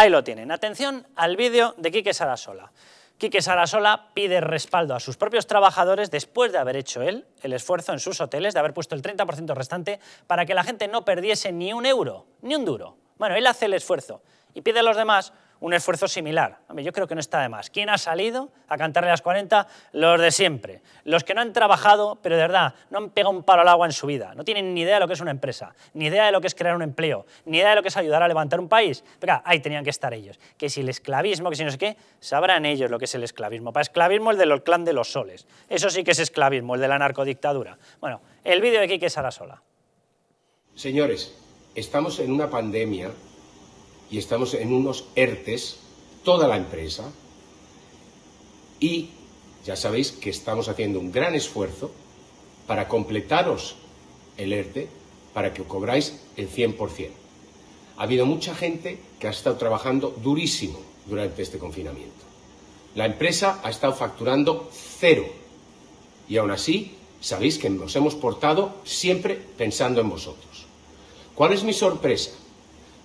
Ahí lo tienen. Atención al vídeo de Quique Sarasola. Quique Sarasola pide respaldo a sus propios trabajadores después de haber hecho él el esfuerzo en sus hoteles, de haber puesto el 30% restante para que la gente no perdiese ni un euro, ni un duro. Bueno, él hace el esfuerzo y pide a los demás un esfuerzo similar. Hombre, yo creo que no está de más. ¿Quién ha salido a cantarle las 40? Los de siempre. Los que no han trabajado, pero de verdad, no han pegado un palo al agua en su vida. No tienen ni idea de lo que es una empresa, ni idea de lo que es crear un empleo, ni idea de lo que es ayudar a levantar un país. Pero ahí tenían que estar ellos. Que si el esclavismo, que si no sé qué, sabrán ellos lo que es el esclavismo. Para esclavismo el del clan de los soles. Eso sí que es esclavismo, el de la narcodictadura. Bueno, el vídeo de Quique sola. Señores, estamos en una pandemia y estamos en unos ERTES, toda la empresa, y ya sabéis que estamos haciendo un gran esfuerzo para completaros el ERTE, para que cobráis el 100%. Ha habido mucha gente que ha estado trabajando durísimo durante este confinamiento. La empresa ha estado facturando cero y aún así sabéis que nos hemos portado siempre pensando en vosotros. ¿Cuál es mi sorpresa?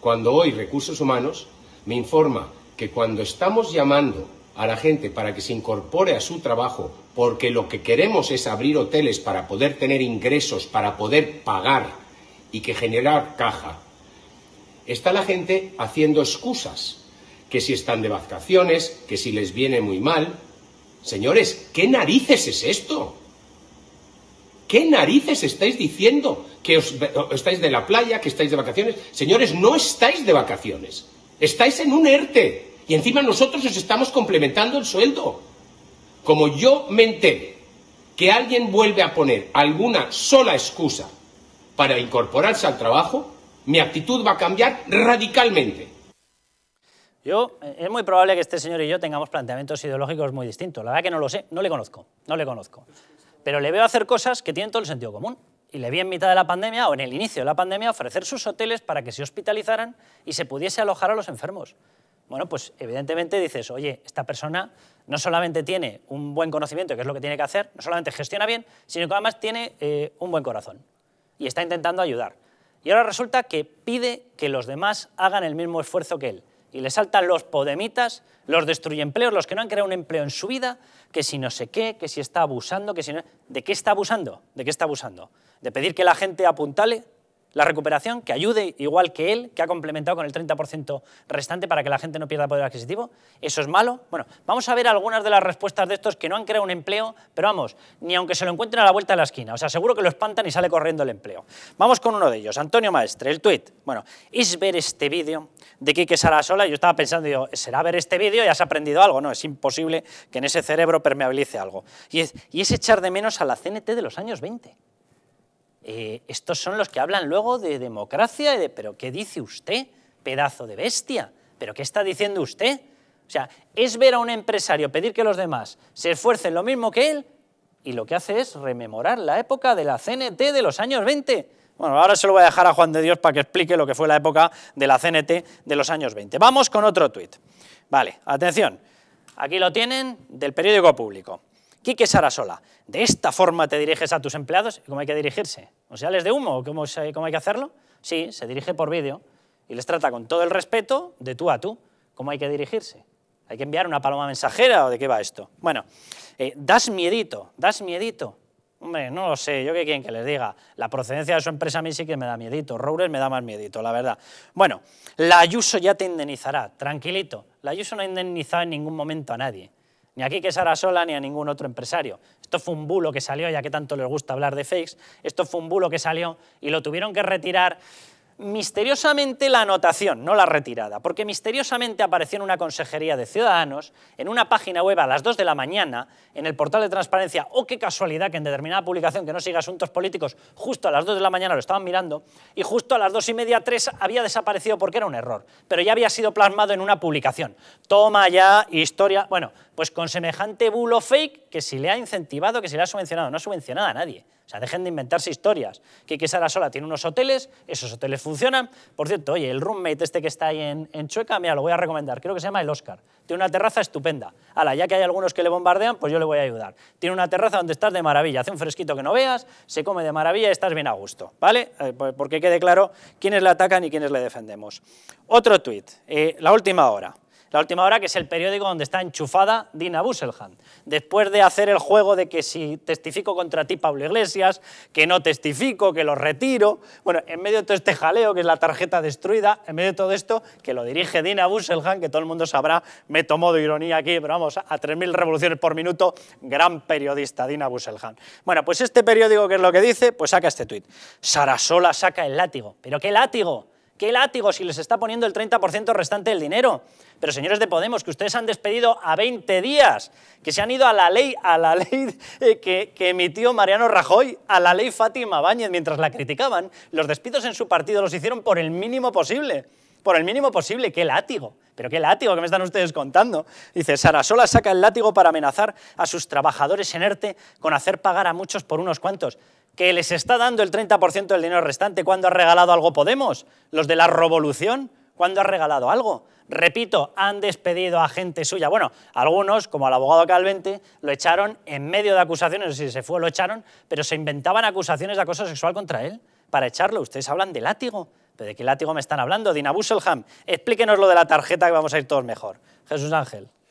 Cuando hoy Recursos Humanos me informa que cuando estamos llamando a la gente para que se incorpore a su trabajo, porque lo que queremos es abrir hoteles para poder tener ingresos, para poder pagar y que generar caja, está la gente haciendo excusas, que si están de vacaciones, que si les viene muy mal. Señores, ¿qué narices es esto? ¿Qué narices estáis diciendo? Que os, estáis de la playa, que estáis de vacaciones. Señores, no estáis de vacaciones. Estáis en un ERTE. Y encima nosotros os estamos complementando el sueldo. Como yo me que alguien vuelve a poner alguna sola excusa para incorporarse al trabajo, mi actitud va a cambiar radicalmente. Yo, eh, es muy probable que este señor y yo tengamos planteamientos ideológicos muy distintos. La verdad que no lo sé, no le conozco, no le conozco pero le veo hacer cosas que tienen todo el sentido común. Y le vi en mitad de la pandemia o en el inicio de la pandemia ofrecer sus hoteles para que se hospitalizaran y se pudiese alojar a los enfermos. Bueno, pues evidentemente dices, oye, esta persona no solamente tiene un buen conocimiento, que es lo que tiene que hacer, no solamente gestiona bien, sino que además tiene eh, un buen corazón y está intentando ayudar. Y ahora resulta que pide que los demás hagan el mismo esfuerzo que él y le saltan los podemitas, los destruye empleos, los que no han creado un empleo en su vida, que si no sé qué, que si está abusando, que si no... ¿De qué está abusando? ¿De qué está abusando? ¿De pedir que la gente apuntale? la recuperación, que ayude igual que él, que ha complementado con el 30% restante para que la gente no pierda poder adquisitivo. ¿Eso es malo? Bueno, vamos a ver algunas de las respuestas de estos que no han creado un empleo, pero vamos, ni aunque se lo encuentren a la vuelta de la esquina. O sea, seguro que lo espantan y sale corriendo el empleo. Vamos con uno de ellos, Antonio Maestre, el tuit. Bueno, es ver este vídeo de Quique Sarasola, yo estaba pensando, digo, será ver este vídeo y has aprendido algo, no, es imposible que en ese cerebro permeabilice algo. Y es, y es echar de menos a la CNT de los años 20. Eh, estos son los que hablan luego de democracia, de, pero ¿qué dice usted, pedazo de bestia? ¿Pero qué está diciendo usted? O sea, es ver a un empresario pedir que los demás se esfuercen lo mismo que él y lo que hace es rememorar la época de la CNT de los años 20. Bueno, ahora se lo voy a dejar a Juan de Dios para que explique lo que fue la época de la CNT de los años 20. Vamos con otro tuit. Vale, atención. Aquí lo tienen del periódico público. Quique sola? ¿de esta forma te diriges a tus empleados? ¿Y cómo hay que dirigirse? ¿O sea, les de humo? ¿Cómo, ¿Cómo hay que hacerlo? Sí, se dirige por vídeo y les trata con todo el respeto de tú a tú. ¿Cómo hay que dirigirse? ¿Hay que enviar una paloma mensajera o de qué va esto? Bueno, eh, das miedito, das miedito. Hombre, no lo sé, yo qué quieren que les diga. La procedencia de su empresa a mí sí que me da miedito. Roures me da más miedito, la verdad. Bueno, la Ayuso ya te indemnizará, tranquilito. La Ayuso no ha indemnizado en ningún momento a nadie ni a Sara sola ni a ningún otro empresario. Esto fue un bulo que salió, ya que tanto les gusta hablar de fakes, esto fue un bulo que salió y lo tuvieron que retirar misteriosamente la anotación, no la retirada, porque misteriosamente apareció en una consejería de Ciudadanos, en una página web a las 2 de la mañana, en el portal de transparencia, o oh, qué casualidad que en determinada publicación que no siga asuntos políticos, justo a las 2 de la mañana lo estaban mirando, y justo a las 2 y media, 3 había desaparecido porque era un error, pero ya había sido plasmado en una publicación. Toma ya historia, bueno, pues con semejante bulo fake que si le ha incentivado, que si le ha subvencionado, no ha subvencionado a nadie. O sea, dejen de inventarse historias. Que que Sola tiene unos hoteles, esos hoteles funcionan. Por cierto, oye, el roommate este que está ahí en, Chueca, mira, lo voy a recomendar, creo que se llama El Oscar. Tiene una terraza estupenda. Ala, ya que hay algunos que le bombardean, pues yo le voy a ayudar. Tiene una terraza donde estás de maravilla, hace un fresquito que no veas, se come de maravilla y estás bien a gusto, ¿vale? Eh, porque quede claro quiénes le atacan y quiénes le defendemos. Otro tweet eh, la última hora. La última hora, que es el periódico donde está enchufada Dina Busselham. Después de hacer el juego de que si testifico contra ti, Pablo Iglesias, que no testifico, que lo retiro. Bueno, en medio de todo este jaleo, que es la tarjeta destruida, en medio de todo esto, que lo dirige Dina Busselham, que todo el mundo sabrá, me tomo de ironía aquí, pero vamos, a 3.000 revoluciones por minuto, gran periodista, Dina Busselham. Bueno, pues este periódico, que es lo que dice? Pues saca este tuit. Sarasola saca el látigo. ¿Pero qué látigo? Qué látigo si les está poniendo el 30% restante del dinero. Pero señores de Podemos, que ustedes han despedido a 20 días, que se han ido a la ley, a la ley eh, que, que emitió Mariano Rajoy, a la ley Fátima Báñez mientras la criticaban. Los despidos en su partido los hicieron por el mínimo posible por el mínimo posible. ¡Qué látigo! Pero qué látigo que me están ustedes contando. Dice, sola saca el látigo para amenazar a sus trabajadores en ERTE con hacer pagar a muchos por unos cuantos que les está dando el 30% del dinero restante. ¿Cuándo ha regalado algo Podemos? ¿Los de la revolución? ¿Cuándo ha regalado algo? Repito, han despedido a gente suya. Bueno, algunos, como el abogado Calvente, lo echaron en medio de acusaciones, no si se fue, lo echaron, pero se inventaban acusaciones de acoso sexual contra él para echarlo. Ustedes hablan de látigo. ¿Pero de qué látigo me están hablando? Dina Busselham, explíquenos lo de la tarjeta que vamos a ir todos mejor. Jesús Ángel.